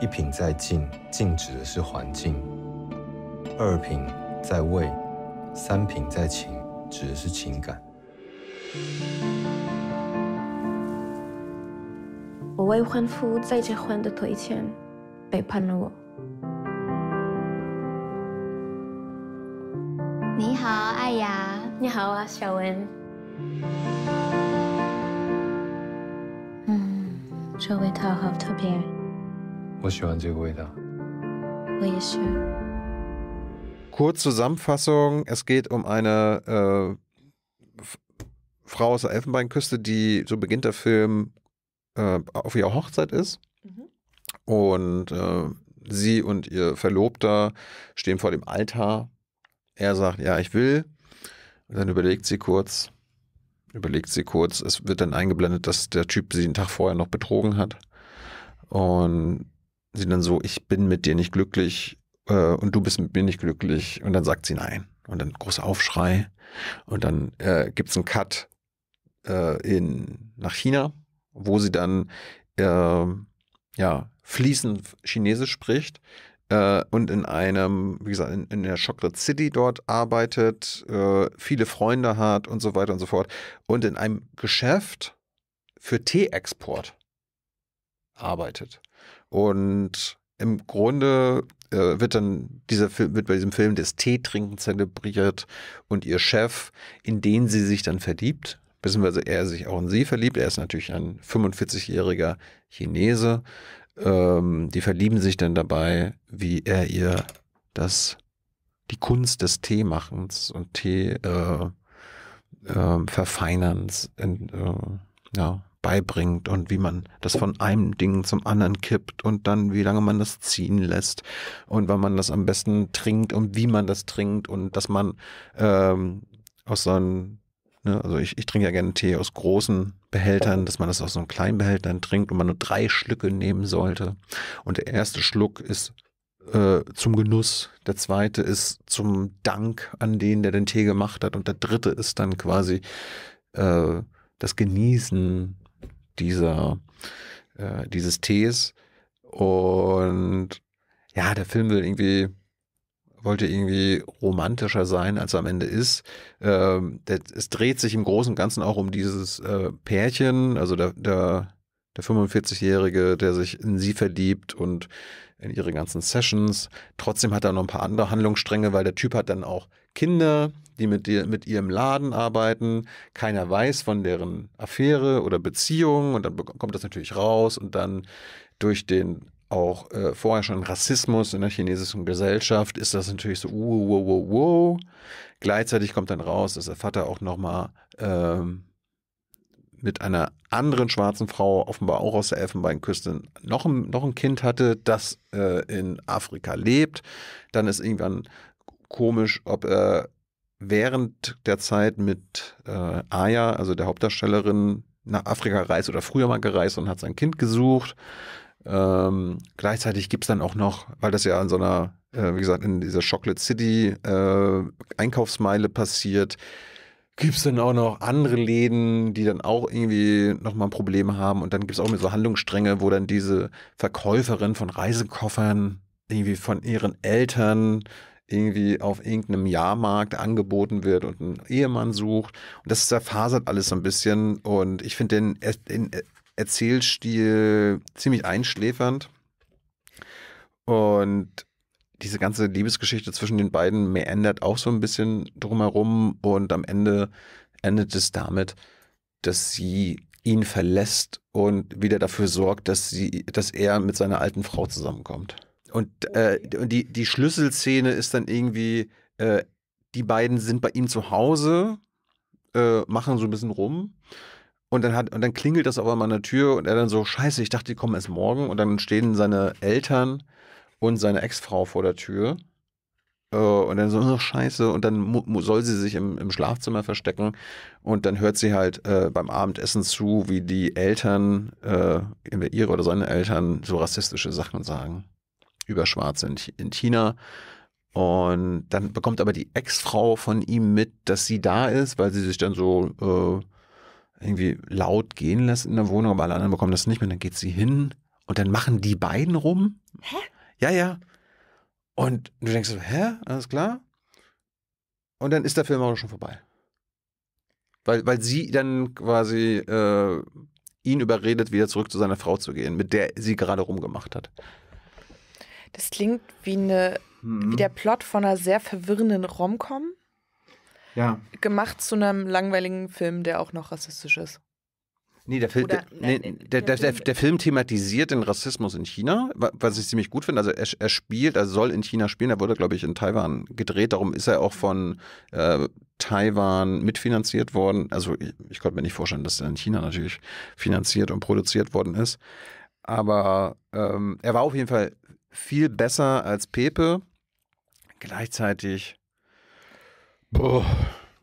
一品在静，静指的是环境；二品在味，三品在情，指的是情感。我未婚夫在结婚的头一天背叛了我。你好，艾雅。你好啊，小文。嗯，这味道好特别。我喜欢这个味道。我也是。Kurz oh, Zusammenfassung: Es geht um eine äh, Frau aus der Elfenbeinküste, die, so beginnt der Film, äh, auf ihrer Hochzeit ist. Mhm. Und äh, sie und ihr Verlobter stehen vor dem Altar. Er sagt, ja, ich will. Und dann überlegt sie kurz, überlegt sie kurz. Es wird dann eingeblendet, dass der Typ sie einen Tag vorher noch betrogen hat. Und sie dann so, ich bin mit dir nicht glücklich äh, und du bist mit mir nicht glücklich. Und dann sagt sie nein. Und dann großer Aufschrei. Und dann äh, gibt es einen Cut äh, in, nach China, wo sie dann äh, ja, fließend Chinesisch spricht äh, und in einem, wie gesagt, in, in, der Chocolate City dort arbeitet, äh, viele Freunde hat und so weiter und so fort. Und in einem Geschäft für Teeexport arbeitet. Und im Grunde äh, wird dann dieser Film, wird bei diesem Film das Teetrinken zelebriert und ihr Chef, in den sie sich dann verliebt, beziehungsweise er sich auch in sie verliebt. Er ist natürlich ein 45-jähriger Chinese. Ähm, die verlieben sich dann dabei, wie er ihr das, die Kunst des Teemachens und Tee äh, äh, Verfeinerns in, äh, ja, beibringt und wie man das von einem Ding zum anderen kippt und dann wie lange man das ziehen lässt und wann man das am besten trinkt und wie man das trinkt und dass man ähm, aus so einem, ne, also ich, ich trinke ja gerne Tee aus großen Behältern, dass man das aus so einem kleinen Behältern trinkt und man nur drei Schlücke nehmen sollte. Und der erste Schluck ist äh, zum Genuss, der zweite ist zum Dank an den, der den Tee gemacht hat und der dritte ist dann quasi äh, das Genießen dieser, äh, dieses Tees. Und ja, der Film will irgendwie, wollte irgendwie romantischer sein, als er am Ende ist. Ähm, der, es dreht sich im Großen und Ganzen auch um dieses äh, Pärchen, also der, der, der 45-Jährige, der sich in sie verliebt und in ihre ganzen Sessions. Trotzdem hat er noch ein paar andere Handlungsstränge, weil der Typ hat dann auch Kinder, die mit, dir, mit ihrem Laden arbeiten. Keiner weiß von deren Affäre oder Beziehung und dann kommt das natürlich raus und dann durch den auch äh, vorher schon Rassismus in der chinesischen Gesellschaft ist das natürlich so uh, wow, wow, wow, wow. Gleichzeitig kommt dann raus, dass der Vater auch nochmal ähm, mit einer anderen schwarzen Frau, offenbar auch aus der Elfenbeinküste, noch ein, noch ein Kind hatte, das äh, in Afrika lebt. Dann ist irgendwann komisch, ob er während der Zeit mit äh, Aya, also der Hauptdarstellerin, nach Afrika reist oder früher mal gereist und hat sein Kind gesucht. Ähm, gleichzeitig gibt es dann auch noch, weil das ja in so einer, äh, wie gesagt, in dieser Chocolate City äh, Einkaufsmeile passiert, gibt es dann auch noch andere Läden, die dann auch irgendwie nochmal Probleme haben. Und dann gibt es auch mit so Handlungsstränge, wo dann diese Verkäuferin von Reisekoffern irgendwie von ihren Eltern irgendwie auf irgendeinem Jahrmarkt angeboten wird und einen Ehemann sucht. Und das zerfasert alles so ein bisschen. Und ich finde den, den Erzählstil ziemlich einschläfernd. Und diese ganze Liebesgeschichte zwischen den beiden meandert auch so ein bisschen drumherum. Und am Ende endet es damit, dass sie ihn verlässt und wieder dafür sorgt, dass sie, dass er mit seiner alten Frau zusammenkommt. Und, äh, und die, die Schlüsselszene ist dann irgendwie, äh, die beiden sind bei ihm zu Hause, äh, machen so ein bisschen rum. Und dann, hat, und dann klingelt das aber mal an der Tür und er dann so, scheiße, ich dachte, die kommen erst morgen. Und dann stehen seine Eltern und seine Ex-Frau vor der Tür. Äh, und dann so, oh, scheiße. Und dann soll sie sich im, im, Schlafzimmer verstecken. Und dann hört sie halt äh, beim Abendessen zu, wie die Eltern, äh, ihre oder seine Eltern, so rassistische Sachen sagen über Schwarze in China. Und dann bekommt aber die Ex-Frau von ihm mit, dass sie da ist, weil sie sich dann so äh, irgendwie laut gehen lässt in der Wohnung, aber alle anderen bekommen das nicht mehr. Dann geht sie hin und dann machen die beiden rum. Hä? Ja, ja. Und du denkst so, hä? Alles klar? Und dann ist der Film auch schon vorbei. Weil, weil sie dann quasi äh, ihn überredet, wieder zurück zu seiner Frau zu gehen, mit der sie gerade rumgemacht hat. Das klingt wie, eine, mhm. wie der mhm. Plot von einer sehr verwirrenden Rom-Com. Ja. Gemacht zu einem langweiligen Film, der auch noch rassistisch ist. Nee, der, Fil Oder, der, nee, äh, der, der, Film, der, Film thematisiert den Rassismus in China, was ich ziemlich gut finde. Also er, er spielt, also soll in China spielen. Er wurde, glaube ich, in Taiwan gedreht. Darum ist er auch von äh, Taiwan mitfinanziert worden. Also ich, ich konnte mir nicht vorstellen, dass er in China natürlich finanziert und produziert worden ist. Aber ähm, er war auf jeden Fall viel besser als Pepe. Gleichzeitig. Boah.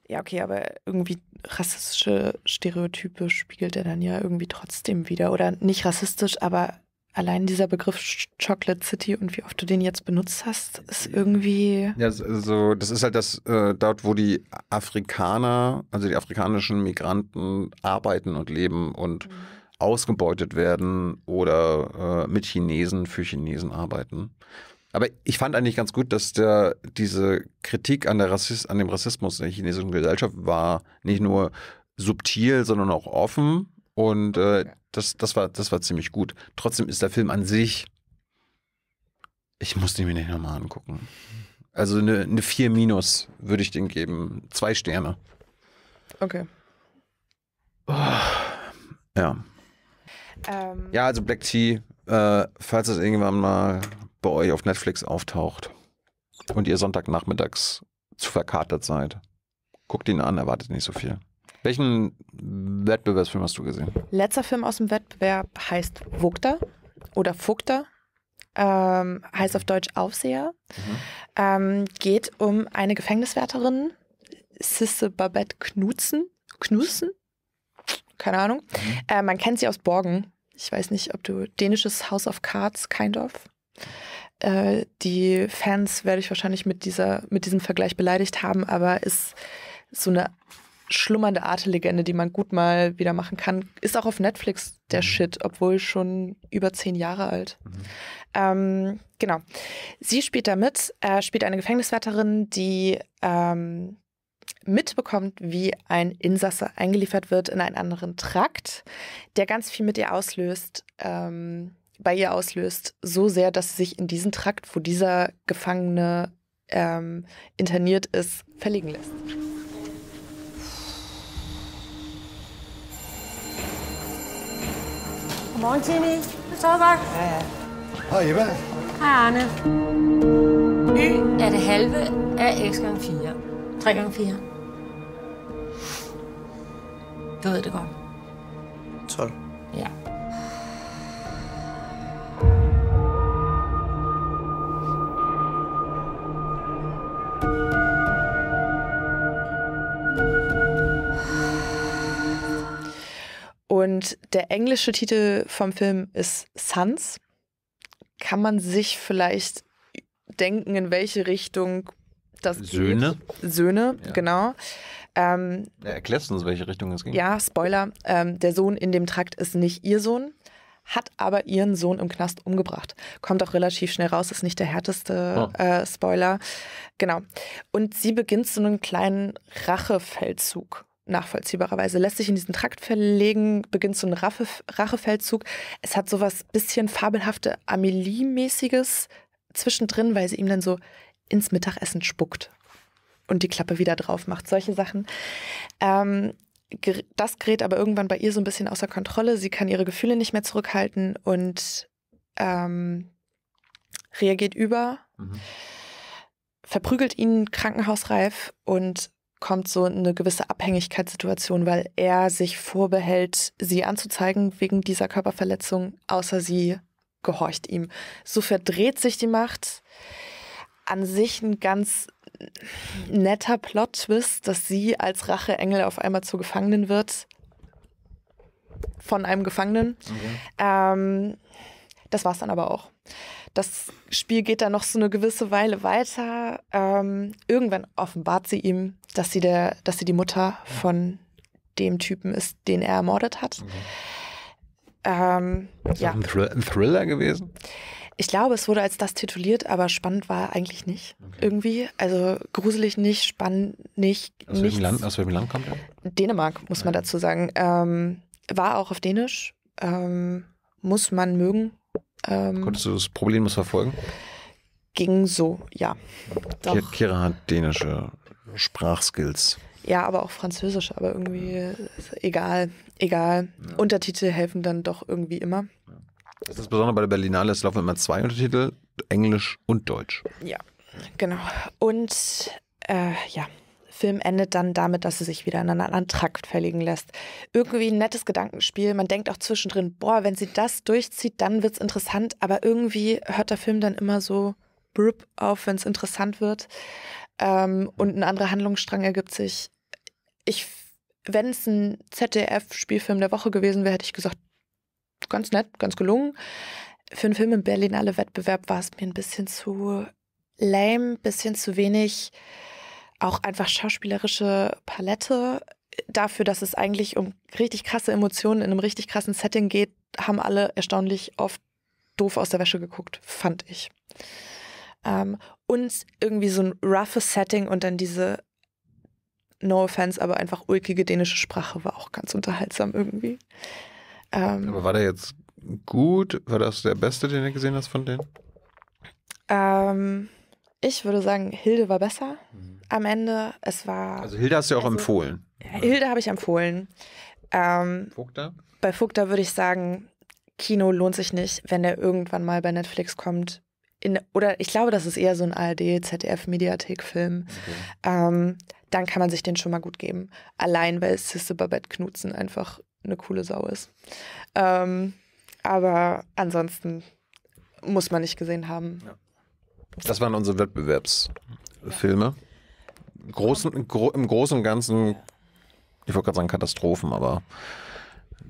Ja, okay, aber irgendwie rassistische Stereotype spiegelt er dann ja irgendwie trotzdem wieder. Oder nicht rassistisch, aber allein dieser Begriff Chocolate City und wie oft du den jetzt benutzt hast, ist irgendwie. Ja, also das ist halt das, äh, dort, wo die Afrikaner, also die afrikanischen Migranten arbeiten und leben und mhm ausgebeutet werden oder äh, mit Chinesen für Chinesen arbeiten. Aber ich fand eigentlich ganz gut, dass der, diese Kritik an, der Rassist, an dem Rassismus in der chinesischen Gesellschaft war nicht nur subtil, sondern auch offen. Und äh, das, das, war, das war ziemlich gut. Trotzdem ist der Film an sich, ich muss den mir nicht nochmal angucken. Also eine, eine 4 minus würde ich den geben. Zwei Sterne. Okay. Oh, ja. Ähm, ja, also Black Tea, äh, falls es irgendwann mal bei euch auf Netflix auftaucht und ihr Sonntagnachmittags zu verkatert seid, guckt ihn an, erwartet nicht so viel. Welchen Wettbewerbsfilm hast du gesehen? Letzter Film aus dem Wettbewerb heißt Vogter oder Vogter. Ähm, heißt auf Deutsch Aufseher. Mhm. Ähm, geht um eine Gefängniswärterin, Sisse Babette Knutzen. Knussen? keine Ahnung. Mhm. Äh, man kennt sie aus Borgen. Ich weiß nicht, ob du dänisches House of Cards, kind of. Äh, die Fans werde ich wahrscheinlich mit, dieser, mit diesem Vergleich beleidigt haben, aber ist so eine schlummernde Arte-Legende, die man gut mal wieder machen kann. Ist auch auf Netflix der mhm. Shit, obwohl schon über zehn Jahre alt. Mhm. Ähm, genau. Sie spielt damit, äh, spielt eine Gefängniswärterin, die ähm, mitbekommt, wie ein Insasse eingeliefert wird in einen anderen Trakt, der ganz viel mit ihr auslöst, ähm, bei ihr auslöst, so sehr, dass sie sich in diesen Trakt, wo dieser Gefangene ähm, interniert ist, verlegen lässt. Morgen, Tini. Tobak. Hej, Ebba. Hej, Arne. Y er det halve af x gange 4. 3 gange 4. Du ved det godt. 12. Ja. Und der englische Titel vom Film ist Sons. Kann man sich vielleicht denken, in welche Richtung das Söhne. Geht? Söhne, ja. genau. Ähm, ja, erklärst du uns, welche Richtung es ging? Ja, Spoiler. Ähm, der Sohn in dem Trakt ist nicht ihr Sohn, hat aber ihren Sohn im Knast umgebracht. Kommt auch relativ schnell raus, ist nicht der härteste oh. äh, Spoiler. Genau. Und sie beginnt so einen kleinen Rachefeldzug. Nachvollziehbarerweise lässt sich in diesen Trakt verlegen, beginnt so ein Rache Rachefeldzug. Es hat sowas bisschen fabelhafte Amelie-mäßiges zwischendrin, weil sie ihm dann so ins Mittagessen spuckt und die Klappe wieder drauf macht, solche Sachen. Ähm, das gerät aber irgendwann bei ihr so ein bisschen außer Kontrolle. Sie kann ihre Gefühle nicht mehr zurückhalten und ähm, reagiert über, mhm. verprügelt ihn krankenhausreif und kommt so in eine gewisse Abhängigkeitssituation, weil er sich vorbehält, sie anzuzeigen wegen dieser Körperverletzung, außer sie gehorcht ihm. So verdreht sich die Macht. An sich ein ganz netter Plot-Twist, dass sie als Racheengel auf einmal zur Gefangenen wird. Von einem Gefangenen. Okay. Ähm, das war's dann aber auch. Das Spiel geht dann noch so eine gewisse Weile weiter. Ähm, irgendwann offenbart sie ihm, dass sie, der, dass sie die Mutter von dem Typen ist, den er ermordet hat. Okay. Ähm, ist ja. ein, Thrill ein Thriller gewesen? Ja. Ich glaube, es wurde als das tituliert, aber spannend war eigentlich nicht. Okay. Irgendwie. Also gruselig nicht, spannend nicht. Aus welchem Land, aus welchem Land kommt er? Dänemark, muss Nein. man dazu sagen. Ähm, war auch auf Dänisch. Ähm, muss man mögen. Ähm, Konntest du das problemlos verfolgen? Ging so, ja. Doch. Kira hat dänische Sprachskills. Ja, aber auch Französisch, aber irgendwie egal, egal. Ja. Untertitel helfen dann doch irgendwie immer. Das ist besonders bei der Berlinale, es laufen immer zwei Untertitel, Englisch und Deutsch. Ja, genau. Und äh, ja. Film endet dann damit, dass sie sich wieder in einen anderen Trakt verlegen lässt. Irgendwie ein nettes Gedankenspiel. Man denkt auch zwischendrin, boah, wenn sie das durchzieht, dann wird es interessant. Aber irgendwie hört der Film dann immer so brüpp auf, wenn es interessant wird. Ähm, und ein anderer Handlungsstrang ergibt sich. Ich, wenn es ein ZDF-Spielfilm der Woche gewesen wäre, hätte ich gesagt, ganz nett, ganz gelungen. Für einen Film im Berlinale Wettbewerb war es mir ein bisschen zu lame, bisschen zu wenig, auch einfach schauspielerische Palette. Dafür, dass es eigentlich um richtig krasse Emotionen in einem richtig krassen Setting geht, haben alle erstaunlich oft doof aus der Wäsche geguckt, fand ich. Ähm, und irgendwie so ein roughes Setting und dann diese, no offense, aber einfach ulkige dänische Sprache war auch ganz unterhaltsam irgendwie. Ähm, Aber war der jetzt gut? War das der beste, den du gesehen hast von denen? Ähm, ich würde sagen, Hilde war besser mhm. am Ende. Es war. Also Hilde hast du ja auch also, empfohlen. Hilde habe ich empfohlen. Ähm, Fugter? Bei Fugter würde ich sagen, Kino lohnt sich nicht, wenn der irgendwann mal bei Netflix kommt. In, oder ich glaube, das ist eher so ein ARD-ZDF-Mediathek-Film. Okay. Ähm, dann kann man sich den schon mal gut geben. Allein, weil Sisse Babette Knutzen einfach eine coole Sau ist. Ähm, aber ansonsten muss man nicht gesehen haben. Ja. Das waren unsere Wettbewerbsfilme. Ja. Großen, gro Im Großen und Ganzen, ich wollte gerade sagen Katastrophen, aber.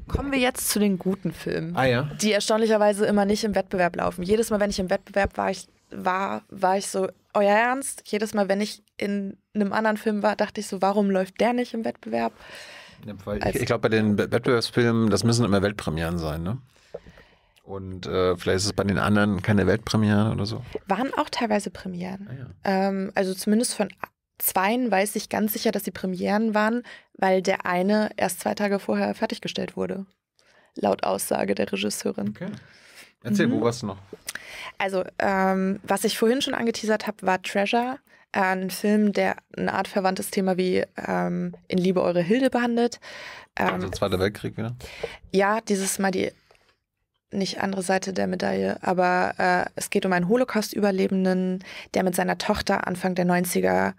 Kommen wir jetzt zu den guten Filmen, ah, ja? die erstaunlicherweise immer nicht im Wettbewerb laufen. Jedes Mal, wenn ich im Wettbewerb war, ich, war, war ich so, euer oh Ernst? Jedes Mal, wenn ich in einem anderen Film war, dachte ich so, warum läuft der nicht im Wettbewerb? Ja, also ich, ich glaube, bei den Wettbewerbsfilmen, das müssen immer Weltpremieren sein, ne? Und äh, vielleicht ist es bei den anderen keine Weltpremiere oder so. Waren auch teilweise Premieren. Ah, ja. ähm, also zumindest von zweien weiß ich ganz sicher, dass sie Premieren waren, weil der eine erst zwei Tage vorher fertiggestellt wurde. Laut Aussage der Regisseurin. Okay. Erzähl, mhm. wo warst du noch? Also, ähm, was ich vorhin schon angeteasert habe, war Treasure ein Film, der eine Art verwandtes Thema wie ähm, In Liebe eure Hilde behandelt. Ähm, also Zweiter Weltkrieg wieder? Ja, dieses Mal die nicht andere Seite der Medaille, aber äh, es geht um einen Holocaust-Überlebenden, der mit seiner Tochter Anfang der 90er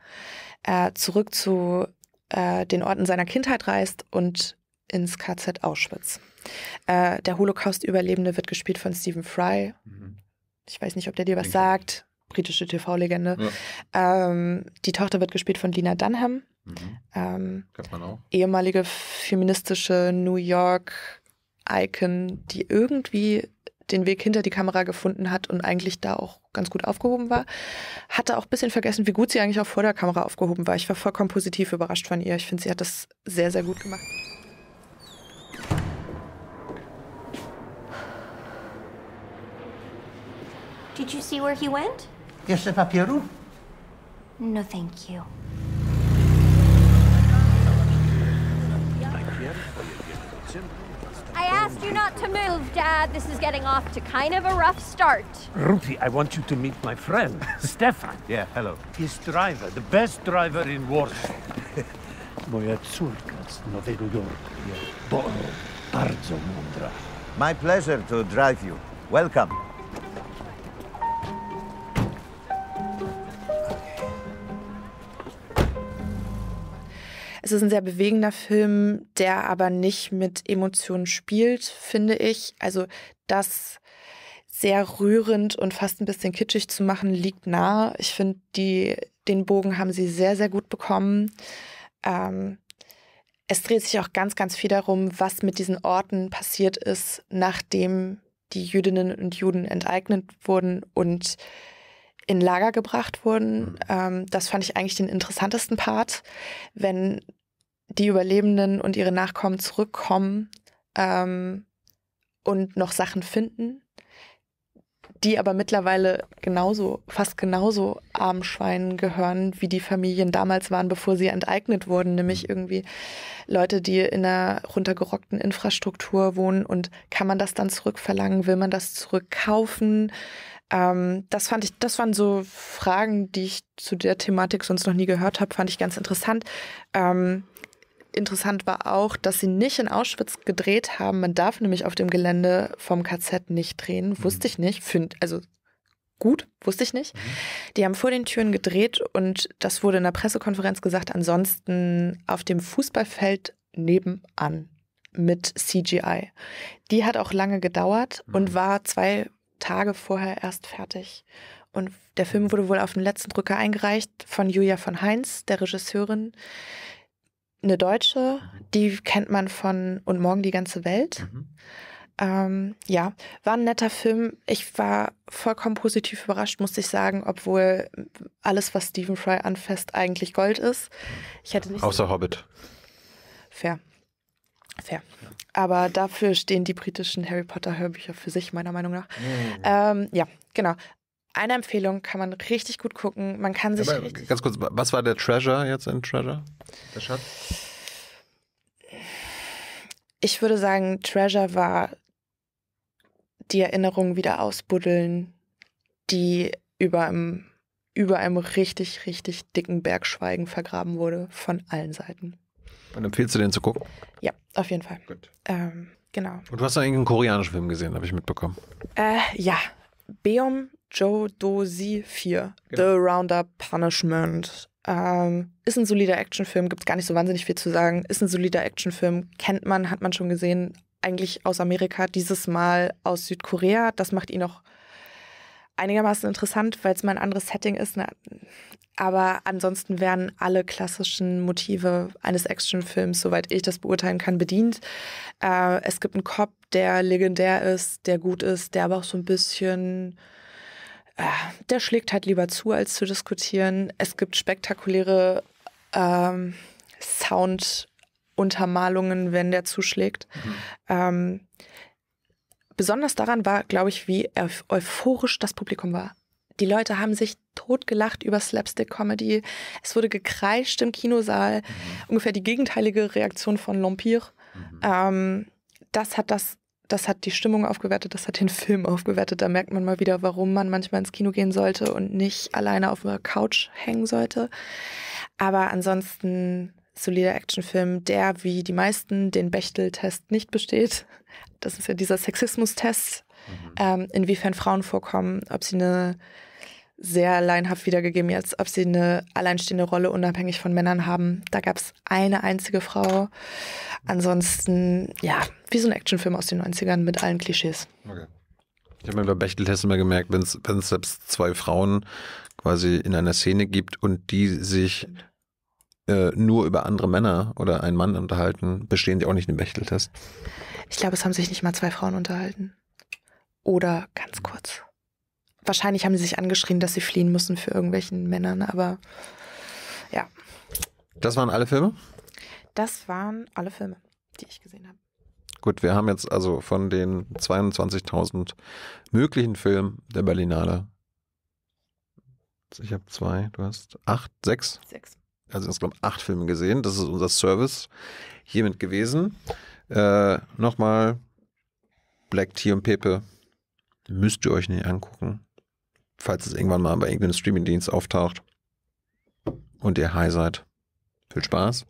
äh, zurück zu äh, den Orten seiner Kindheit reist und ins KZ Auschwitz. Äh, der Holocaust-Überlebende wird gespielt von Stephen Fry. Mhm. Ich weiß nicht, ob der dir was okay. sagt britische TV-Legende. Ja. Ähm, die Tochter wird gespielt von Lina Dunham. Mhm. Ähm, Kennt man auch. Ehemalige feministische New York-Icon, die irgendwie den Weg hinter die Kamera gefunden hat und eigentlich da auch ganz gut aufgehoben war. Hatte auch ein bisschen vergessen, wie gut sie eigentlich auch vor der Kamera aufgehoben war. Ich war vollkommen positiv überrascht von ihr. Ich finde, sie hat das sehr, sehr gut gemacht. Did you see where he went? Jeszcze papieru? No, thank you. I asked you not to move, Dad. This is getting off to kind of a rough start. Rupi, I want you to meet my friend, Stefan. Yeah, hello. His driver, the best driver in Warsaw. Moja córka z Nowego Jorku, bardzo mądra. My pleasure to drive you. Welcome. Es ist ein sehr bewegender Film, der aber nicht mit Emotionen spielt, finde ich. Also das sehr rührend und fast ein bisschen kitschig zu machen, liegt nah. Ich finde, den Bogen haben sie sehr, sehr gut bekommen. Ähm, es dreht sich auch ganz, ganz viel darum, was mit diesen Orten passiert ist, nachdem die Jüdinnen und Juden enteignet wurden und in Lager gebracht wurden. Mhm. Ähm, das fand ich eigentlich den interessantesten Part, wenn die Überlebenden und ihre Nachkommen zurückkommen ähm, und noch Sachen finden, die aber mittlerweile genauso, fast genauso armen Schweinen gehören, wie die Familien damals waren, bevor sie enteignet wurden, nämlich mhm. irgendwie Leute, die in einer runtergerockten Infrastruktur wohnen und kann man das dann zurückverlangen, will man das zurückkaufen? Ähm, das fand ich, das waren so Fragen, die ich zu der Thematik sonst noch nie gehört habe, fand ich ganz interessant. Ähm, interessant war auch, dass sie nicht in Auschwitz gedreht haben. Man darf nämlich auf dem Gelände vom KZ nicht drehen. Mhm. Wusste ich nicht. Find, also gut, wusste ich nicht. Mhm. Die haben vor den Türen gedreht und das wurde in der Pressekonferenz gesagt. Ansonsten auf dem Fußballfeld nebenan mit CGI. Die hat auch lange gedauert mhm. und war zwei Tage vorher erst fertig. Und der Film wurde wohl auf den letzten Drücker eingereicht von Julia von Heinz, der Regisseurin, eine Deutsche, die kennt man von Und morgen die ganze Welt. Mhm. Ähm, ja, war ein netter Film. Ich war vollkommen positiv überrascht, muss ich sagen, obwohl alles, was Stephen Fry anfasst, eigentlich Gold ist. Ich hätte nicht Außer so Hobbit. Fair. Fair. Aber dafür stehen die britischen Harry Potter Hörbücher für sich, meiner Meinung nach. Mhm. Ähm, ja, genau eine Empfehlung kann man richtig gut gucken. Man kann sich. Aber, halt ganz kurz, was war der Treasure jetzt in Treasure? Der Schatz? Ich würde sagen, Treasure war die Erinnerung wieder ausbuddeln, die über einem, über einem richtig, richtig dicken Bergschweigen vergraben wurde von allen Seiten. Und empfiehlst du den zu gucken? Ja, auf jeden Fall. Gut. Ähm, genau. Und du hast noch irgendeinen koreanischen Film gesehen, habe ich mitbekommen. Äh, ja. Beom Joe Dosi 4, genau. The Roundup Punishment. Ähm, ist ein solider Actionfilm, gibt es gar nicht so wahnsinnig viel zu sagen. Ist ein solider Actionfilm, kennt man, hat man schon gesehen, eigentlich aus Amerika, dieses Mal aus Südkorea. Das macht ihn auch einigermaßen interessant, weil es mal ein anderes Setting ist. Ne? Aber ansonsten werden alle klassischen Motive eines Actionfilms, soweit ich das beurteilen kann, bedient. Äh, es gibt einen Cop, der legendär ist, der gut ist, der aber auch so ein bisschen Ah, der schlägt halt lieber zu, als zu diskutieren. Es gibt spektakuläre ähm, Sound-Untermalungen, wenn der zuschlägt. Mhm. Ähm, besonders daran war, glaube ich, wie euphorisch das Publikum war. Die Leute haben sich totgelacht über Slapstick-Comedy. Es wurde gekreischt im Kinosaal. Mhm. Ungefähr die gegenteilige Reaktion von L'Empire. Mhm. Ähm, das hat das das hat die Stimmung aufgewertet, das hat den Film aufgewertet. Da merkt man mal wieder, warum man manchmal ins Kino gehen sollte und nicht alleine auf einer Couch hängen sollte. Aber ansonsten solider Actionfilm, der wie die meisten den Bechtel-Test nicht besteht. Das ist ja dieser Sexismus-Test, mhm. ähm, inwiefern Frauen vorkommen, ob sie eine sehr leinhaft wiedergegeben, als ob sie eine alleinstehende Rolle unabhängig von Männern haben. Da gab es eine einzige Frau. Ansonsten, ja, wie so ein Actionfilm aus den 90ern mit allen Klischees. Okay. Ich habe mir bei Bechteltest immer gemerkt, wenn es selbst zwei Frauen quasi in einer Szene gibt und die sich äh, nur über andere Männer oder einen Mann unterhalten, bestehen die auch nicht einen Bechteltest. Ich glaube, es haben sich nicht mal zwei Frauen unterhalten. Oder ganz kurz wahrscheinlich haben sie sich angeschrien, dass sie fliehen müssen für irgendwelchen Männern, aber ja. Das waren alle Filme? Das waren alle Filme, die ich gesehen habe. Gut, wir haben jetzt also von den 22.000 möglichen Filmen der Berlinale. Ich habe zwei, du hast acht, sechs? Sechs. Also insgesamt acht Filme gesehen. Das ist unser Service hiermit gewesen. Äh, Nochmal, Black Tea und Pepe müsst ihr euch nicht angucken falls es irgendwann mal bei irgendeinem Streamingdienst auftaucht und ihr high seid. Viel Spaß.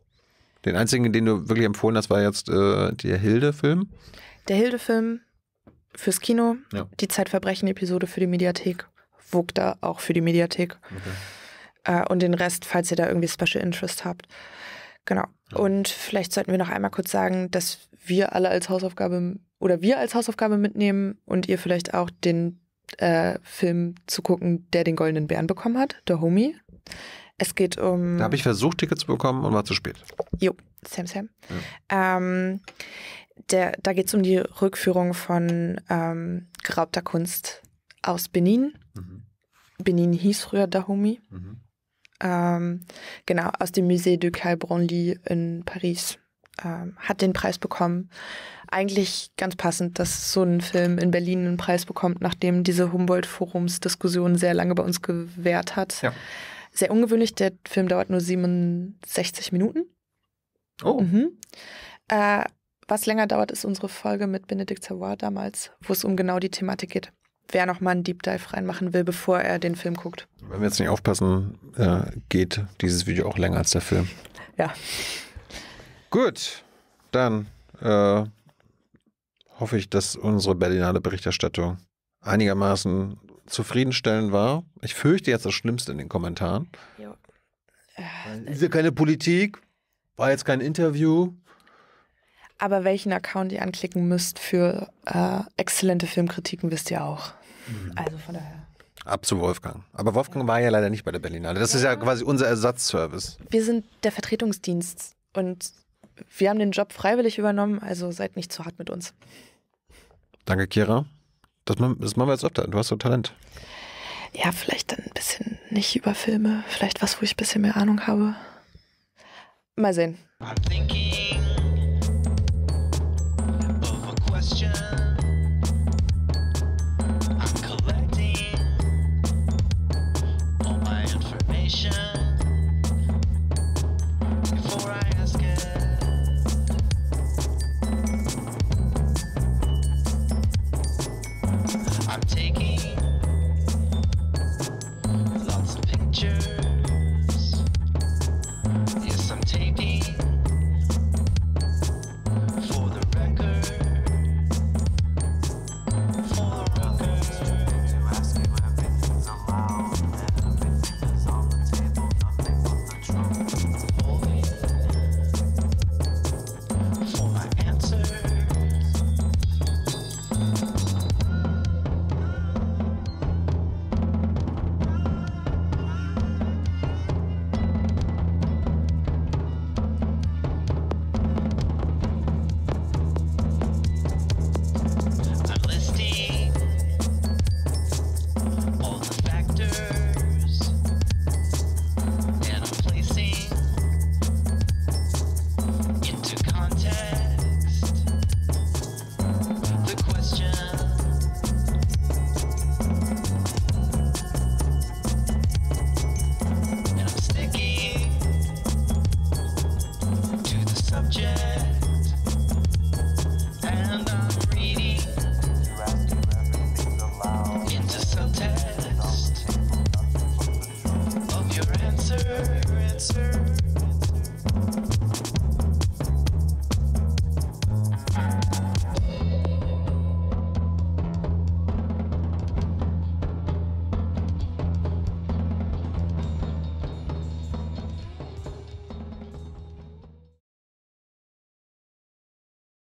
Den einzigen, den du wirklich empfohlen hast, war jetzt äh, der Hilde-Film. Der Hilde-Film fürs Kino, ja. die Zeitverbrechen-Episode für die Mediathek, da auch für die Mediathek. Okay. Äh, und den Rest, falls ihr da irgendwie Special Interest habt. Genau. Ja. Und vielleicht sollten wir noch einmal kurz sagen, dass wir alle als Hausaufgabe oder wir als Hausaufgabe mitnehmen und ihr vielleicht auch den äh, Film zu gucken, der den Goldenen Bären bekommen hat, der Homie. Es geht um. Da habe ich versucht, Tickets zu bekommen und war zu spät. Jo, Sam Sam. Ja. Ähm, der, da geht es um die Rückführung von ähm, geraubter Kunst aus Benin. Mhm. Benin hieß früher Dahomey. Mhm. Ähm, genau, aus dem Musée du Cal in Paris. Ähm, hat den Preis bekommen eigentlich ganz passend, dass so ein Film in Berlin einen Preis bekommt, nachdem diese Humboldt-Forums-Diskussion sehr lange bei uns gewährt hat. Ja. Sehr ungewöhnlich, der Film dauert nur 67 Minuten. Oh. Mhm. Äh, was länger dauert, ist unsere Folge mit Benedikt Savoy damals, wo es um genau die Thematik geht. Wer nochmal einen Deep Dive reinmachen will, bevor er den Film guckt. Wenn wir jetzt nicht aufpassen, äh, geht dieses Video auch länger als der Film. Ja. Gut, dann. Äh hoffe ich, dass unsere Berlinale Berichterstattung einigermaßen zufriedenstellend war. Ich fürchte jetzt das Schlimmste in den Kommentaren. Ja. Äh, ist ja keine Politik, war jetzt kein Interview. Aber welchen Account ihr anklicken müsst für äh, exzellente Filmkritiken, wisst ihr auch. Mhm. Also von daher. Ab zu Wolfgang. Aber Wolfgang ja. war ja leider nicht bei der Berlinale. Das ja. ist ja quasi unser Ersatzservice. Wir sind der Vertretungsdienst und wir haben den Job freiwillig übernommen, also seid nicht zu hart mit uns. Danke, Kira. Das, machen wir jetzt öfter. Du hast so Talent. Ja, vielleicht dann ein bisschen nicht über Filme, vielleicht was, wo ich ein bisschen mehr Ahnung habe. Mal sehen. I'm thinking.